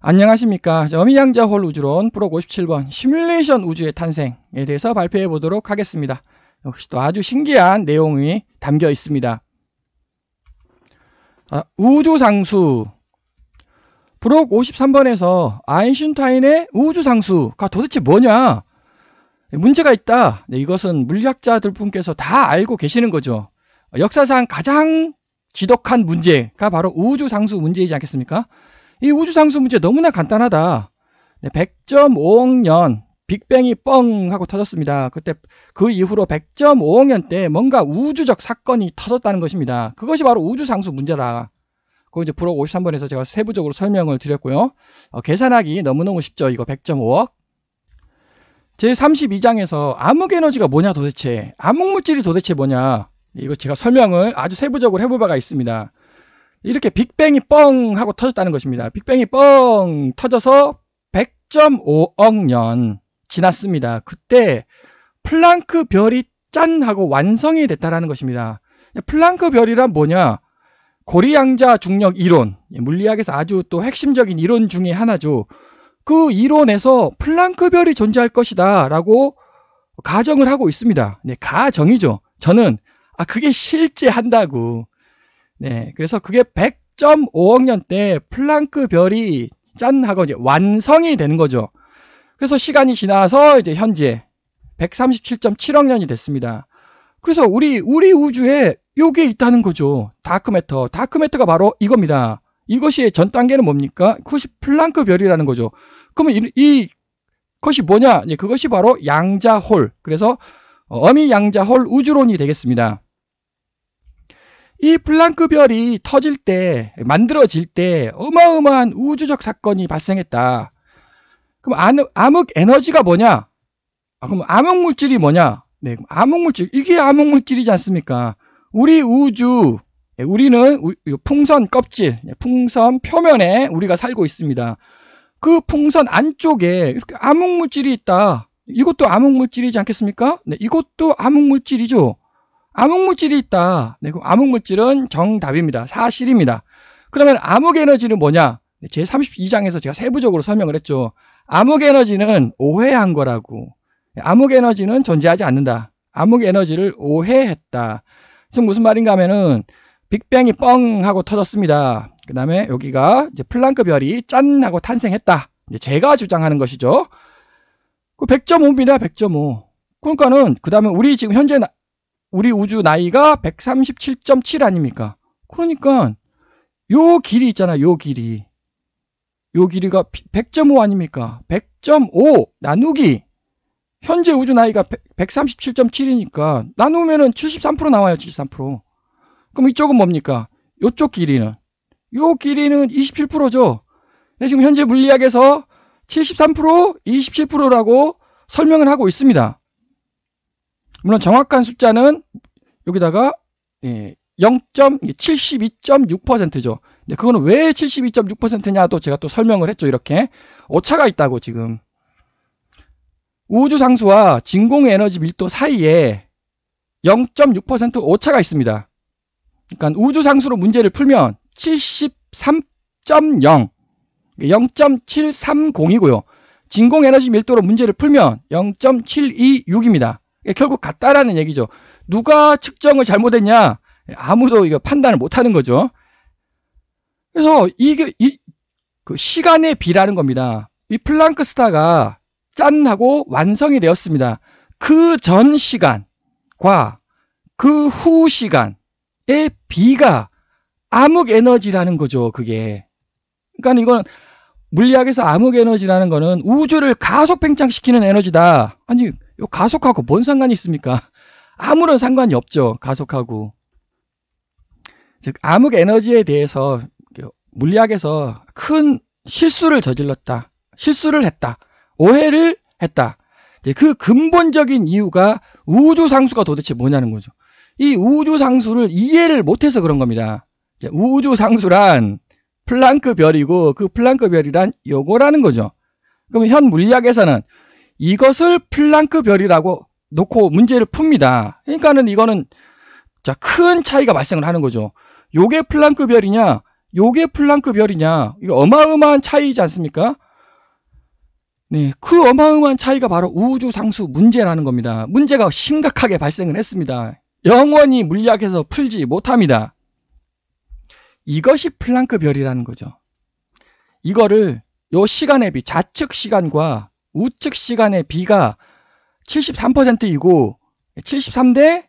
안녕하십니까. 어미양자 홀 우주론 프로 57번 시뮬레이션 우주의 탄생에 대해서 발표해 보도록 하겠습니다. 역시 또 아주 신기한 내용이 담겨 있습니다. 아, 우주상수 브록 53번에서 아인슈타인의 우주상수가 도대체 뭐냐? 문제가 있다. 네, 이것은 물리학자들 분께서 다 알고 계시는 거죠. 역사상 가장 지독한 문제가 바로 우주상수 문제이지 않겠습니까? 이 우주 상수 문제 너무나 간단하다. 100.5억 년 빅뱅이 뻥 하고 터졌습니다. 그때 그 이후로 100.5억 년 때 뭔가 우주적 사건이 터졌다는 것입니다. 그것이 바로 우주 상수 문제다. 그 이제 브록 53번에서 제가 세부적으로 설명을 드렸고요. 어, 계산하기 너무너무 쉽죠. 이거 100.5억. 제 32장에서 암흑 에너지가 뭐냐 도대체 암흑 물질이 도대체 뭐냐 이거 제가 설명을 아주 세부적으로 해볼 바가 있습니다. 이렇게 빅뱅이 뻥 하고 터졌다는 것입니다. 빅뱅이 뻥 터져서 100.5억 년 지났습니다. 그때 플랑크 별이 짠 하고 완성이 됐다라는 것입니다. 플랑크 별이란 뭐냐? 고리양자 중력 이론, 예, 물리학에서 아주 또 핵심적인 이론 중에 하나죠. 그 이론에서 플랑크 별이 존재할 것이다 라고 가정을 하고 있습니다. 네, 가정이죠. 저는, 아, 그게 실제 한다고. 네, 그래서 그게 100.5억 년대 플랑크 별이 짠 하고 이제 완성이 되는 거죠. 그래서 시간이 지나서 이제 현재 137.7억 년이 됐습니다. 그래서 우리 우리 우주에 요게 있다는 거죠. 다크메터. 다크메터가 바로 이겁니다. 이것이 전 단계는 뭡니까? 그것이 플랑크 별이라는 거죠. 그러면 이, 이 것이 뭐냐? 그것이 바로 양자홀. 그래서 어, 어미 양자홀 우주론이 되겠습니다. 이블랑크별이 터질 때, 만들어질 때 어마어마한 우주적 사건이 발생했다. 그럼 암, 암흑 에너지가 뭐냐? 아, 그럼 암흑 물질이 뭐냐? 네, 암흑 물질. 이게 암흑 물질이지 않습니까? 우리 우주, 예, 우리는 풍선 껍질, 예, 풍선 표면에 우리가 살고 있습니다. 그 풍선 안쪽에 이렇게 암흑 물질이 있다. 이것도 암흑 물질이지 않겠습니까? 네, 이것도 암흑 물질이죠. 암흑물질이 있다. 네, 그 암흑물질은 정답입니다. 사실입니다. 그러면 암흑에너지는 뭐냐? 제32장에서 제가 세부적으로 설명을 했죠. 암흑에너지는 오해한 거라고. 암흑에너지는 존재하지 않는다. 암흑에너지를 오해했다. 지금 무슨 말인가 하면은 빅뱅이 뻥 하고 터졌습니다. 그 다음에 여기가 이제 플랑크 별이 짠 하고 탄생했다. 제가 주장하는 것이죠. 그 100.5입니다. 100.5. 그러니까는 그 다음에 우리 지금 현재 우리 우주 나이가 137.7 아닙니까? 그러니까 요 길이 있잖아, 요 길이. 요 길이가 100.5 아닙니까? 100.5 나누기 현재 우주 나이가 137.7이니까 나누면은 73% 나와요, 73%. 그럼 이쪽은 뭡니까? 요쪽 길이는 요 길이는 27%죠. 지금 현재 물리학에서 73%, 27%라고 설명을 하고 있습니다. 물론 정확한 숫자는 여기다가 0.72.6%죠. 예, 그거는 왜 72.6%냐도 제가 또 설명을 했죠. 이렇게 오차가 있다고 지금 우주 상수와 진공 에너지 밀도 사이에 0.6% 오차가 있습니다. 그러니까 우주 상수로 문제를 풀면 73.0 0.730이고요. 진공 에너지 밀도로 문제를 풀면 0.726입니다. 예, 결국 같다라는 얘기죠. 누가 측정을 잘못했냐? 아무도 이거 판단을 못하는 거죠. 그래서 이게 이, 그 시간의 비라는 겁니다. 이 플랑크 스타가 짠 하고 완성이 되었습니다. 그 전 시간과 그 후 시간의 비가 암흑 에너지라는 거죠. 그게 그러니까 이건 물리학에서 암흑 에너지라는 거는 우주를 가속 팽창시키는 에너지다. 아니 요 가속하고 뭔 상관이 있습니까? 아무런 상관이 없죠. 가속하고. 즉, 암흑 에너지에 대해서 물리학에서 큰 실수를 저질렀다. 실수를 했다. 오해를 했다. 그 근본적인 이유가 우주 상수가 도대체 뭐냐는 거죠. 이 우주 상수를 이해를 못해서 그런 겁니다. 우주 상수란 플랑크 별이고 그 플랑크 별이란 요거라는 거죠. 그럼 현 물리학에서는 이것을 플랑크 별이라고 놓고 문제를 풉니다. 그러니까는 이거는 자, 큰 차이가 발생을 하는 거죠. 요게 플랑크 별이냐, 요게 플랑크 별이냐, 이거 어마어마한 차이지 않습니까? 네, 그 어마어마한 차이가 바로 우주 상수 문제라는 겁니다. 문제가 심각하게 발생을 했습니다. 영원히 물리학에서 풀지 못합니다. 이것이 플랑크 별이라는 거죠. 이거를 요 시간의 비, 좌측 시간과 우측 시간에 B가 73%이고 73대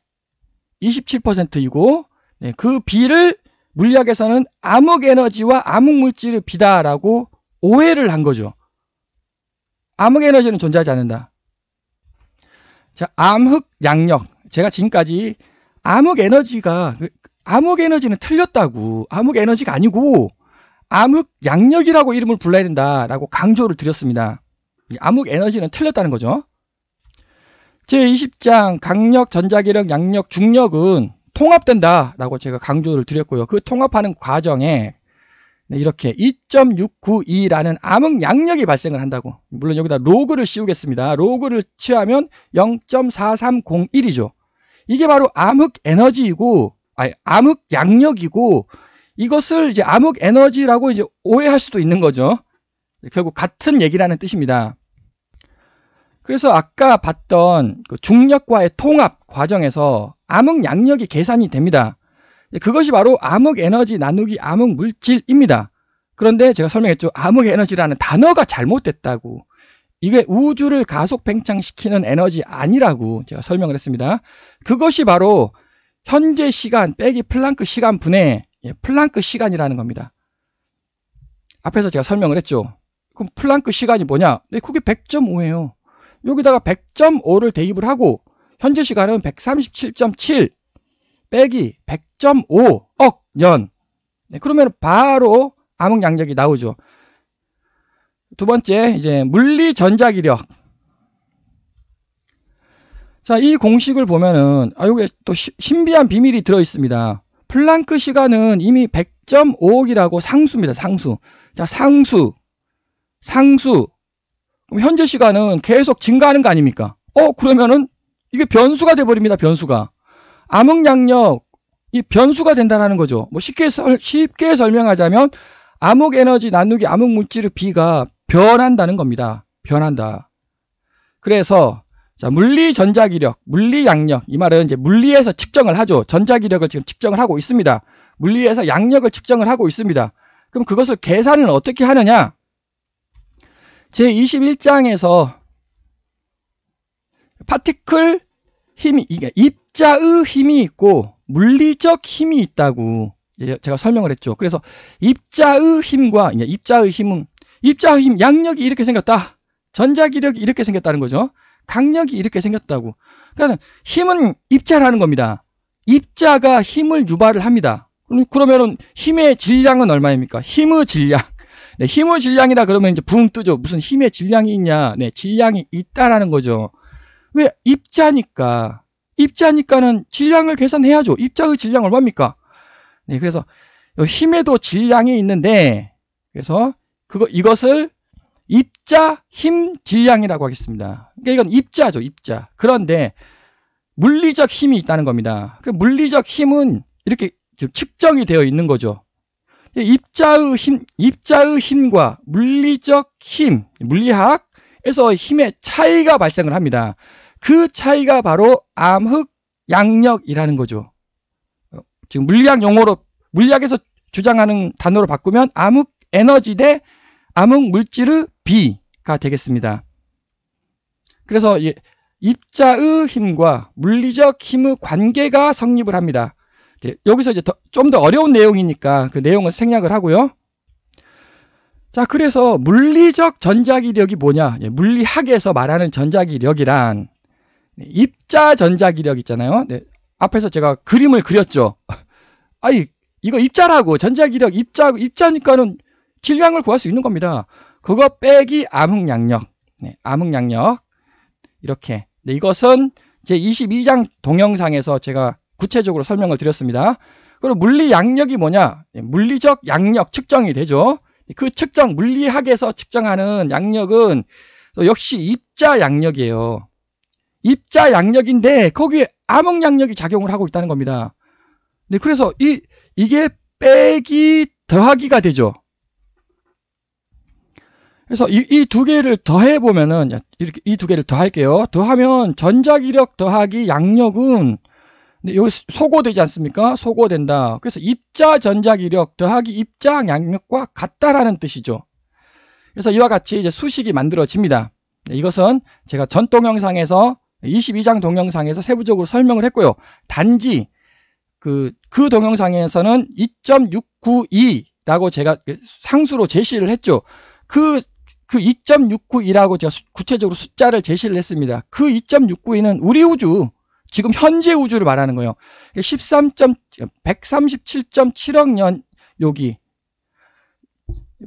27%이고 네, 그 B를 물리학에서는 암흑에너지와 암흑물질의 B다라고 오해를 한 거죠. 암흑에너지는 존재하지 않는다. 자, 암흑 양력. 제가 지금까지 암흑에너지가 암흑에너지는 틀렸다고 암흑에너지가 아니고 암흑 양력이라고 이름을 불러야 된다라고 강조를 드렸습니다. 암흑 에너지는 틀렸다는 거죠. 제20장 강력, 전자기력, 양력, 중력은 통합된다라고 제가 강조를 드렸고요. 그 통합하는 과정에 이렇게 2.692라는 암흑 양력이 발생을 한다고. 물론 여기다 로그를 씌우겠습니다. 로그를 취하면 0.4301이죠. 이게 바로 암흑 에너지이고, 아니, 암흑 양력이고, 이것을 이제 암흑 에너지라고 이제 오해할 수도 있는 거죠. 결국 같은 얘기라는 뜻입니다. 그래서 아까 봤던 그 중력과의 통합 과정에서 암흑 양력이 계산이 됩니다. 그것이 바로 암흑 에너지 나누기 암흑 물질입니다. 그런데 제가 설명했죠. 암흑 에너지라는 단어가 잘못됐다고. 이게 우주를 가속 팽창시키는 에너지 아니라고 제가 설명을 했습니다. 그것이 바로 현재 시간 빼기 플랑크 시간 분의 예, 플랑크 시간이라는 겁니다. 앞에서 제가 설명을 했죠. 그럼 플랑크 시간이 뭐냐? 네, 그게 100.5예요. 여기다가 100.5를 대입을 하고 현재 시간은 137.7 빼기 100.5 억 년. 네, 그러면 바로 암흑 양력이 나오죠. 두 번째 이제 물리 전자 기력. 자, 이 공식을 보면은 아 여기 또 시, 신비한 비밀이 들어 있습니다. 플랑크 시간은 이미 100.5억이라고 상수입니다. 상수. 자, 상수. 상수. 그럼 현재 시간은 계속 증가하는 거 아닙니까? 어 그러면은 이게 변수가 돼버립니다. 변수가 암흑양력 이 변수가 된다는 거죠. 뭐 쉽게 설, 쉽게 설명하자면 암흑 에너지 나누기 암흑 물질의 비가 변한다는 겁니다. 변한다. 그래서 자, 물리 전자기력, 물리 양력. 이 말은 이제 물리에서 측정을 하죠. 전자기력을 지금 측정을 하고 있습니다. 물리에서 양력을 측정을 하고 있습니다. 그럼 그것을 계산을 어떻게 하느냐? 제21장에서 파티클 힘이 입자의 힘이 있고 물리적 힘이 있다고 제가 설명을 했죠. 그래서 입자의 힘과 입자의 힘은 입자의 힘 양력이 이렇게 생겼다. 전자기력이 이렇게 생겼다는 거죠. 강력이 이렇게 생겼다고. 그러니까 힘은 입자라는 겁니다. 입자가 힘을 유발을 합니다. 그러면 힘의 질량은 얼마입니까? 힘의 질량. 네, 힘의 질량이다 그러면 이제 붕 뜨죠. 무슨 힘의 질량이 있냐? 네, 질량이 있다라는 거죠. 왜 입자니까 입자니까는 질량을 계산해야죠. 입자의 질량 얼마입니까? 네, 그래서 힘에도 질량이 있는데 그래서 그거 이것을 입자 힘 질량이라고 하겠습니다. 그러니까 이건 입자죠, 입자. 그런데 물리적 힘이 있다는 겁니다. 그 물리적 힘은 이렇게 측정이 되어 있는 거죠. 입자의 힘, 입자의 힘과 물리적 힘, 물리학에서 힘의 차이가 발생을 합니다. 그 차이가 바로 암흑 양력이라는 거죠. 지금 물리학 용어로 물리학에서 주장하는 단어로 바꾸면 암흑 에너지 대 암흑 물질의 비가 되겠습니다. 그래서 입자의 힘과 물리적 힘의 관계가 성립을 합니다. 이제 여기서 이제 좀더 어려운 내용이니까 그 내용은 생략을 하고요. 자, 그래서 물리적 전자기력이 뭐냐? 예, 물리학에서 말하는 전자기력이란 입자 전자기력 있잖아요. 네, 앞에서 제가 그림을 그렸죠. 아이, 이거 입자라고 전자기력 입자 입자니까는 질량을 구할 수 있는 겁니다. 그거 빼기 암흑양력, 네, 암흑양력 이렇게. 네, 이것은 제 22장 동영상에서 제가 구체적으로 설명을 드렸습니다. 그럼 물리 양력이 뭐냐? 예, 물리적 양력 측정이 되죠. 그 측정, 물리학에서 측정하는 양력은 역시 입자 양력이에요. 입자 양력인데 거기에 암흑 양력이 작용을 하고 있다는 겁니다. 네, 그래서 이, 이게 빼기 더하기가 되죠. 그래서 이 두 개를 더해 보면은 이렇게 이 두 개를 더할게요. 더하면 전자기력 더하기 양력은 근데 여기 소고되지 않습니까? 소고된다. 그래서 입자 전작 이력 더하기 입장 양력과 같다라는 뜻이죠. 그래서 이와 같이 이제 수식이 만들어집니다. 네, 이것은 제가 전 동영상에서 22장 동영상에서 세부적으로 설명을 했고요. 단지 그, 그 동영상에서는 2.692라고 제가 상수로 제시를 했죠. 그, 그 2.692라고 제가 구체적으로 숫자를 제시를 했습니다. 그 2.692는 우리 우주, 지금 현재 우주를 말하는 거예요. 13. 137.7억 년 여기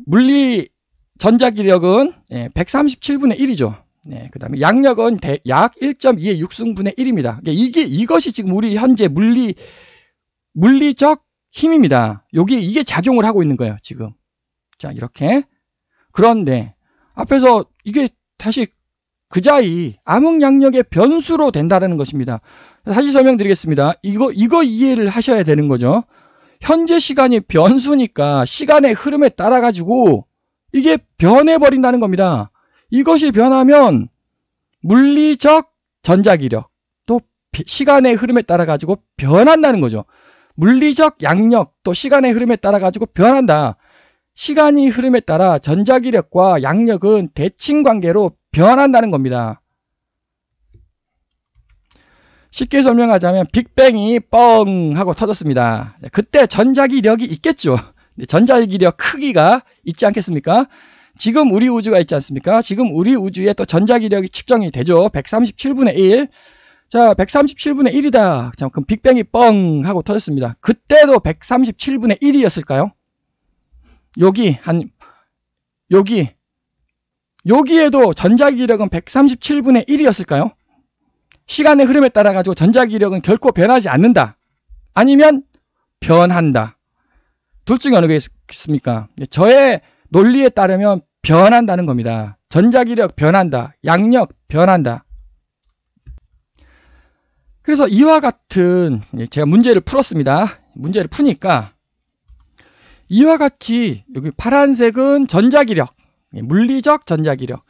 물리 전자기력은 137분의 예, 1이죠. 네, 예, 그 다음에 양력은 대, 약 1.2의 6승분의 1입니다. 그러니까 이게, 이것이 지금 우리 현재 물리, 물리적 힘입니다. 여기 이게 작용을 하고 있는 거예요, 지금. 자, 이렇게. 그런데, 앞에서 이게 다시 그자이 암흑양력의 변수로 된다는 것입니다. 사실 설명드리겠습니다. 이거 이거 이해를 하셔야 되는 거죠. 현재 시간이 변수니까 시간의 흐름에 따라 가지고 이게 변해 버린다는 겁니다. 이것이 변하면 물리적 전자기력 또 시간의 흐름에 따라 가지고 변한다는 거죠. 물리적 양력 또 시간의 흐름에 따라 가지고 변한다. 시간이 흐름에 따라 전자기력과 양력은 대칭 관계로 변한다는 겁니다. 쉽게 설명하자면 빅뱅이 뻥 하고 터졌습니다. 그때 전자기력이 있겠죠. 전자기력 크기가 있지 않겠습니까? 지금 우리 우주가 있지 않습니까? 지금 우리 우주에 또 전자기력이 측정이 되죠. 137분의 1. 자, 137분의 1이다. 자, 그럼 빅뱅이 뻥 하고 터졌습니다. 그때도 137분의 1이었을까요? 여기 한 여기 여기에도 전자기력은 137분의 1이었을까요? 시간의 흐름에 따라 가지고 전자기력은 결코 변하지 않는다. 아니면 변한다. 둘 중에 어느 게 있습니까? 예, 저의 논리에 따르면 변한다는 겁니다. 전자기력 변한다. 양력 변한다. 그래서 이와 같은 예, 제가 문제를 풀었습니다. 문제를 푸니까 이와 같이 여기 파란색은 전자기력 예, 물리적 전자기력.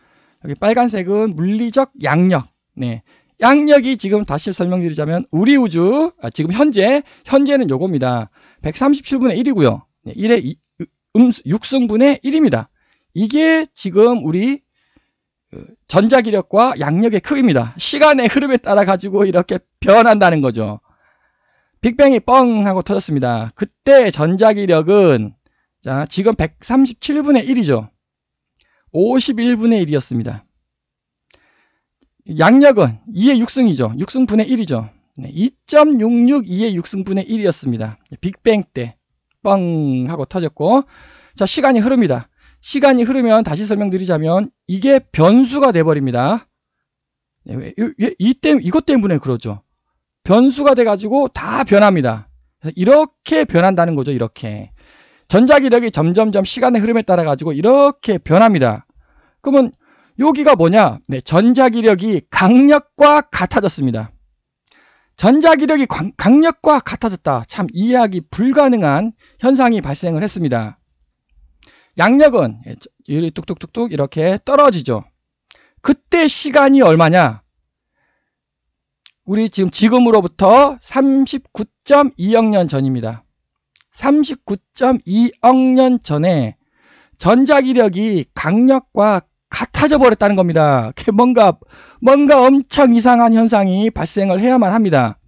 여기 빨간색은 물리적 양력. 네. 양력이 지금 다시 설명드리자면 우리 우주 아, 지금 현재 현재는 요겁니다. 137분의 1이고요. 네, 1의 2, 음, 6승분의 1입니다. 이게 지금 우리 어, 전자기력과 양력의 크기입니다. 시간의 흐름에 따라 가지고 이렇게 변한다는 거죠. 빅뱅이 뻥 하고 터졌습니다. 그때 전자기력은 자, 지금 137분의 1이죠. 51분의 1이었습니다. 양력은 2의 6승이죠. 6승분의 1이죠. 2.66 2의 6승분의 1이었습니다. 빅뱅 때뻥 하고 터졌고 자 시간이 흐릅니다. 시간이 흐르면 다시 설명드리자면 이게 변수가 돼버립니다. 네, 이, 때, 이것 때문에 그러죠. 변수가 돼가지고 다 변합니다. 이렇게 변한다는 거죠. 이렇게. 전자기력이 점점점 시간의 흐름에 따라 가지고 이렇게 변합니다. 그러면 여기가 뭐냐? 네, 전자기력이 강력과 같아졌습니다. 전자기력이 광, 강력과 같아졌다. 참 이해하기 불가능한 현상이 발생을 했습니다. 양력은 예, 뚝뚝뚝뚝 이렇게 떨어지죠. 그때 시간이 얼마냐? 우리 지금 지금으로부터 3 9 2억년 전입니다. 39.2억 년 전에 전자기력이 강력과 같아져 버렸다는 겁니다. 뭔가 뭔가 엄청 이상한 현상이 발생을 해야만 합니다.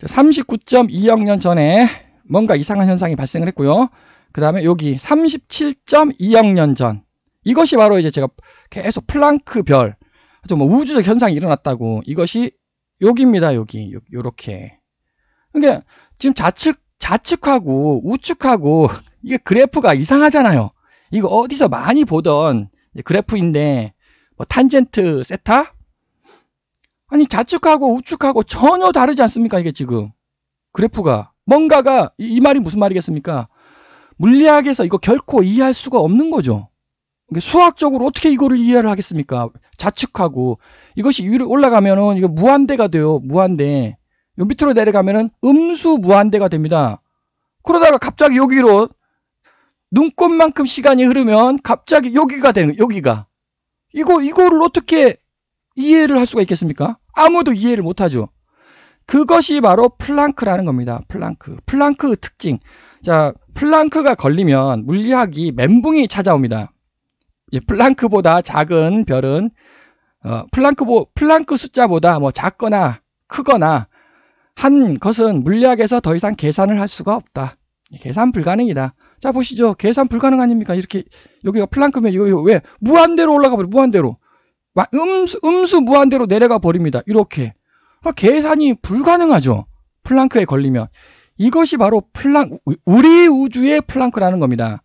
39.2억 년 전에 뭔가 이상한 현상이 발생을 했고요. 그 다음에 여기 37.2억 년 전. 이것이 바로 이제 제가 계속 플랑크 별, 뭐 우주적 현상이 일어났다고. 이것이 여기입니다, 여기. 요렇게. 그러니까 지금 좌측, 좌측하고 우측하고 이게 그래프가 이상하잖아요. 이거 어디서 많이 보던 그래프인데 뭐 탄젠트 세타? 아니 좌측하고 우측하고 전혀 다르지 않습니까 이게 지금 그래프가 뭔가가 이, 이 말이 무슨 말이겠습니까 물리학에서 이거 결코 이해할 수가 없는 거죠 수학적으로 어떻게 이거를 이해를 하겠습니까 좌측하고 이것이 위로 올라가면은 이거 무한대가 돼요 무한대 요 밑으로 내려가면은 음수 무한대가 됩니다. 그러다가 갑자기 여기로 눈꽃만큼 시간이 흐르면 갑자기 여기가 되는 여기가. 이거 이거를 어떻게 이해를 할 수가 있겠습니까? 아무도 이해를 못 하죠. 그것이 바로 플랑크라는 겁니다. 플랑크. 플랑크 특징. 자, 플랑크가 걸리면 물리학이 멘붕이 찾아옵니다. 예, 플랑크보다 작은 별은 어, 플랑크 플랑크 숫자보다 뭐 작거나 크거나 한 것은 물리학에서 더 이상 계산을 할 수가 없다. 계산 불가능이다. 자 보시죠. 계산 불가능 아닙니까? 이렇게 여기가 플랑크면 이거, 이거 왜 무한대로 올라가 버려 무한대로 음수, 음수 무한대로 내려가 버립니다. 이렇게 그러니까 계산이 불가능하죠. 플랑크에 걸리면 이것이 바로 플랑 크 우리 우주의 플랑크라는 겁니다.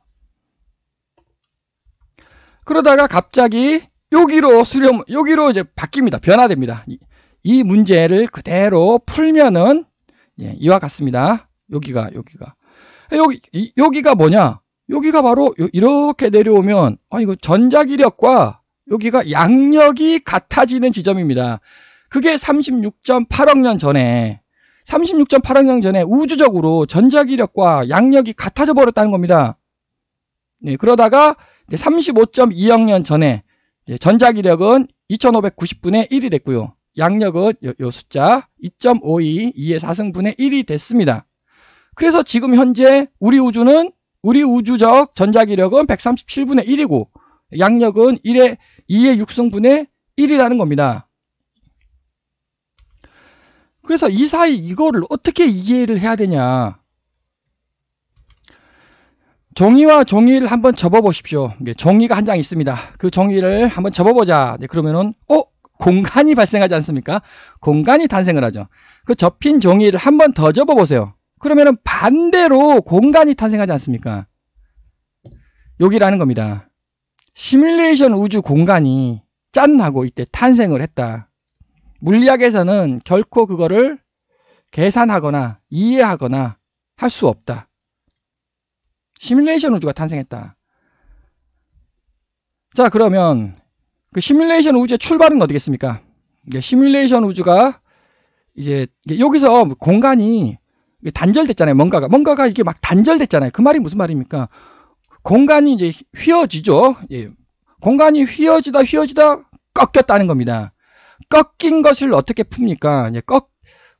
그러다가 갑자기 여기로 수렴 여기로 이제 바뀝니다. 변화됩니다. 이 문제를 그대로 풀면은 예, 이와 같습니다. 여기가 여기가 여기 이, 여기가 뭐냐? 여기가 바로 요, 이렇게 내려오면 아 이거 전자기력과 여기가 양력이 같아지는 지점입니다. 그게 36.8억 년 전에 36.8억 년 전에 우주적으로 전자기력과 양력이 같아져 버렸다는 겁니다. 네, 그러다가 35.2억 년 전에 전자기력은 2590분의 1이 됐고요. 양력은 요, 요 숫자 2.52 2의 4승분의 1이 됐습니다. 그래서 지금 현재 우리 우주는 우리 우주적 전자기력은 137분의 1이고 양력은 1의 2의 6승분의 1이라는 겁니다. 그래서 이 사이 이거를 어떻게 이해를 해야 되냐. 정의와정의를 한번 접어보십시오. 정의가한 장 있습니다. 그정의를 한번 접어보자. 그러면은, 어? 공간이 발생하지 않습니까? 공간이 탄생을 하죠. 그 접힌 종이를 한번더 접어 보세요. 그러면은 반대로 공간이 탄생하지 않습니까? 여기라는 겁니다. 시뮬레이션 우주 공간이 짠하고 이때 탄생을 했다. 물리학에서는 결코 그거를 계산하거나 이해하거나 할 수 없다. 시뮬레이션 우주가 탄생했다. 자, 그러면 그 시뮬레이션 우주의 출발은 어디겠습니까? 시뮬레이션 우주가 이제 여기서 공간이 단절됐잖아요. 뭔가가 뭔가가 이게 막 단절됐잖아요. 그 말이 무슨 말입니까? 공간이 이제 휘어지죠. 예. 공간이 휘어지다 휘어지다 꺾였다는 겁니다. 꺾인 것을 어떻게 풉니까? 이 꺾,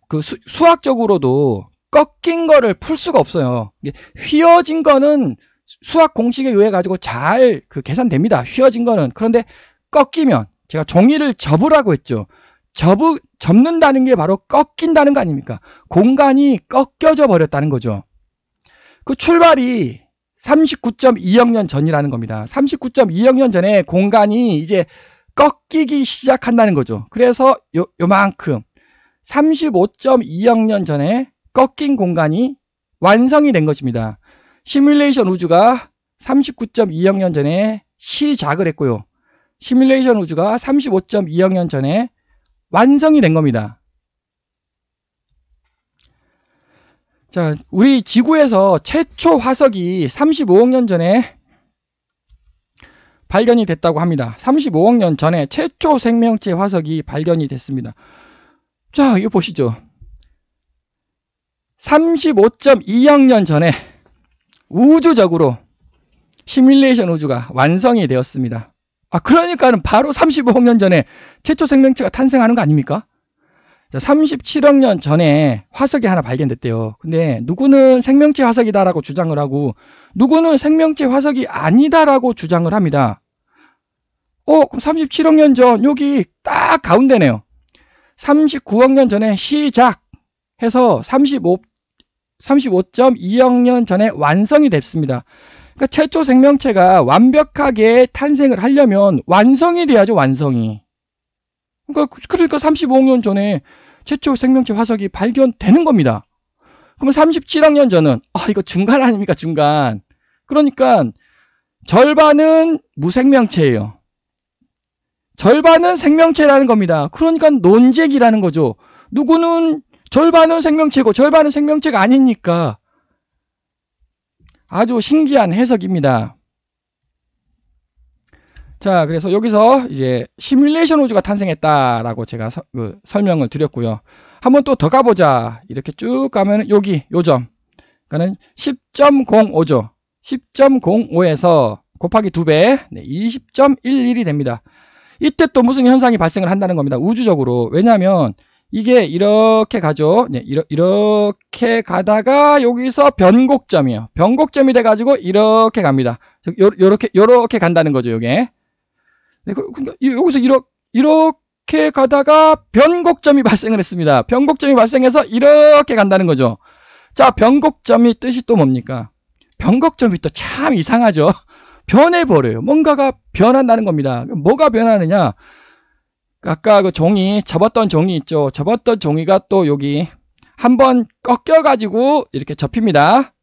그 수, 학적으로도 꺾인 거를 풀 수가 없어요. 휘어진 거는 수학 공식에 의해 가지고 잘 그 계산됩니다. 휘어진 거는. 그런데 꺾이면 제가 종이를 접으라고 했죠. 접으, 접는다는 게 바로 꺾인다는 거 아닙니까? 공간이 꺾여져 버렸다는 거죠. 그 출발이 39.2억 년 전이라는 겁니다. 39.2억 년 전에 공간이 이제 꺾이기 시작한다는 거죠. 그래서 요, 요만큼 35.2억 년 전에 꺾인 공간이 완성이 된 것입니다. 시뮬레이션 우주가 39.2억 년 전에 시작을 했고요. 시뮬레이션 우주가 35.2억 년 전에 완성이 된 겁니다. 자, 우리 지구에서 최초 화석이 35억 년 전에 발견이 됐다고 합니다. 35억 년 전에 최초 생명체 화석이 발견이 됐습니다. 자, 이거 보시죠. 35.2억 년 전에 우주적으로 시뮬레이션 우주가 완성이 되었습니다. 아, 그러니까는 바로 35억 년 전에 최초 생명체가 탄생하는 거 아닙니까? 37억 년 전에 화석이 하나 발견됐대요. 근데 누구는 생명체 화석이다라고 주장을 하고 누구는 생명체 화석이 아니다라고 주장을 합니다. 어, 그럼 37억 년 전 여기 딱 가운데네요. 39억 년 전에 시작 해서 35 35.2억 년 전에 완성이 됐습니다. 그러니까 최초 생명체가 완벽하게 탄생을 하려면 완성이 돼야죠, 완성이. 그러니까, 그러니까 35억 년 전에 최초 생명체 화석이 발견되는 겁니다. 그러면 37억 년 전은, 아, 이거 중간 아닙니까, 중간. 그러니까 절반은 무생명체예요. 절반은 생명체라는 겁니다. 그러니까 논쟁이라는 거죠. 누구는 절반은 생명체고 절반은 생명체가 아니니까 아주 신기한 해석입니다. 자, 그래서 여기서 이제 시뮬레이션 우주가 탄생했다라고 제가 서, 그 설명을 드렸고요. 한번 또 더 가보자. 이렇게 쭉 가면 여기 요점. 그러니까는 10.05죠. 10.05에서 곱하기 2배, 네, 20.11이 됩니다. 이때 또 무슨 현상이 발생을 한다는 겁니다. 우주적으로. 왜냐하면 이게 이렇게 가죠. 네, 이러, 이렇게 가다가 여기서 변곡점이에요. 변곡점이 돼가지고 이렇게 갑니다. 이렇게 요렇게 간다는 거죠, 요게. 네, 그, 그러니까 여기서 이러, 이렇게 가다가 변곡점이 발생을 했습니다. 변곡점이 발생해서 이렇게 간다는 거죠. 자, 변곡점이 뜻이 또 뭡니까? 변곡점이 또 참 이상하죠. 변해버려요. 뭔가가 변한다는 겁니다. 뭐가 변하느냐? 아까 그 종이 접었던 종이 있죠. 접었던 종이가 또 여기 한번 꺾여 가지고 이렇게 접힙니다.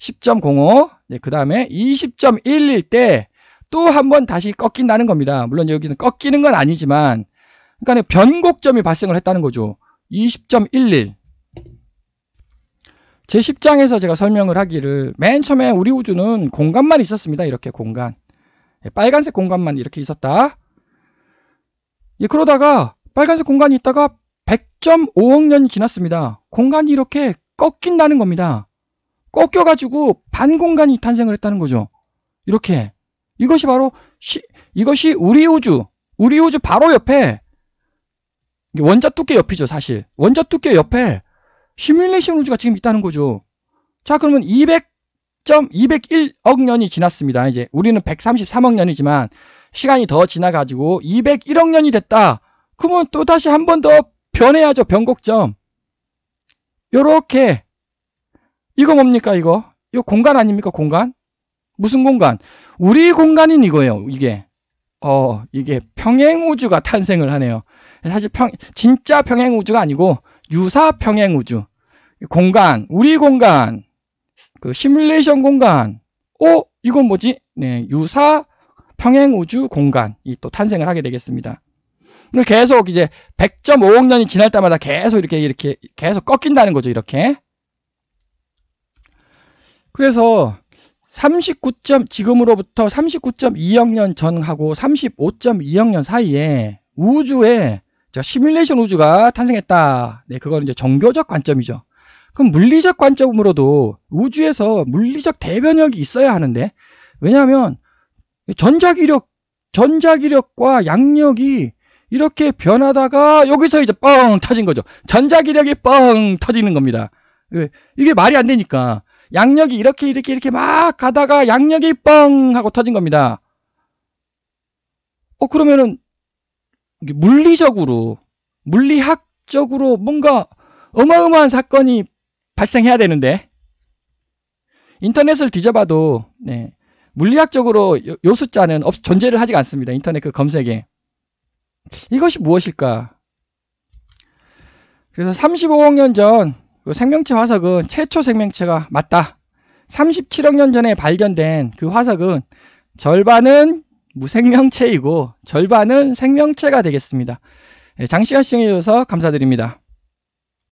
10.05 네, 예, 그 다음에 20.11 때 또 한번 다시 꺾인다는 겁니다. 물론 여기는 꺾이는 건 아니지만 그러니까 변곡점이 발생을 했다는 거죠. 20.11 제 10장에서 제가 설명을 하기를 맨 처음에 우리 우주는 공간만 있었습니다. 이렇게 공간 예, 빨간색 공간만 이렇게 있었다. 예, 그러다가 빨간색 공간이 있다가 100.5억 년이 지났습니다. 공간이 이렇게 꺾인다는 겁니다. 꺾여가지고 반공간이 탄생을 했다는 거죠. 이렇게. 이것이 바로, 시, 이것이 우리 우주, 우리 우주 바로 옆에, 원자 두께 옆이죠, 사실. 원자 두께 옆에 시뮬레이션 우주가 지금 있다는 거죠. 자, 그러면 200.201억 년이 지났습니다. 이제 우리는 133억 년이지만 시간이 더 지나가지고 201억 년이 됐다. 그러면 또 다시 한 번 더 변해야죠. 변곡점. 요렇게. 이거 뭡니까, 이거? 이 공간 아닙니까, 공간? 무슨 공간? 우리 공간인 이거예요, 이게. 어, 이게 평행우주가 탄생을 하네요. 사실 평, 진짜 평행우주가 아니고 유사 평행우주. 공간, 우리 공간, 그 시뮬레이션 공간. 어, 이건 뭐지? 네, 유사 평행 우주 공간이 또 탄생을 하게 되겠습니다. 계속 이제 100.5억 년이 지날 때마다 계속 이렇게 이렇게 계속 꺾인다는 거죠, 이렇게. 그래서 39. 지금으로부터 39.2억 년 전하고 35.2억 년 사이에 우주에 시뮬레이션 우주가 탄생했다. 네, 그건 이제 종교적 관점이죠. 그럼 물리적 관점으로도 우주에서 물리적 대변역이 있어야 하는데 왜냐하면 전자기력, 전자기력과 양력이 이렇게 변하다가 여기서 이제 뻥 터진 거죠. 전자기력이 뻥 터지는 겁니다. 그, 이게 말이 안 되니까. 양력이 이렇게 이렇게 이렇게 막 가다가 양력이 뻥 하고 터진 겁니다. 어, 그러면은 물리적으로, 물리학적으로 뭔가 어마어마한 사건이 발생해야 되는데 인터넷을 뒤져봐도 네, 물리학적으로 요, 요 숫자는 없, 존재를 하지 않습니다. 인터넷 그 검색에. 이것이 무엇일까? 그래서 35억 년전 그 생명체 화석은 최초 생명체가 맞다. 37억 년 전에 발견된 그 화석은 절반은 무생명체이고 절반은 생명체가 되겠습니다. 예, 장시간 시청해주셔서 감사드립니다.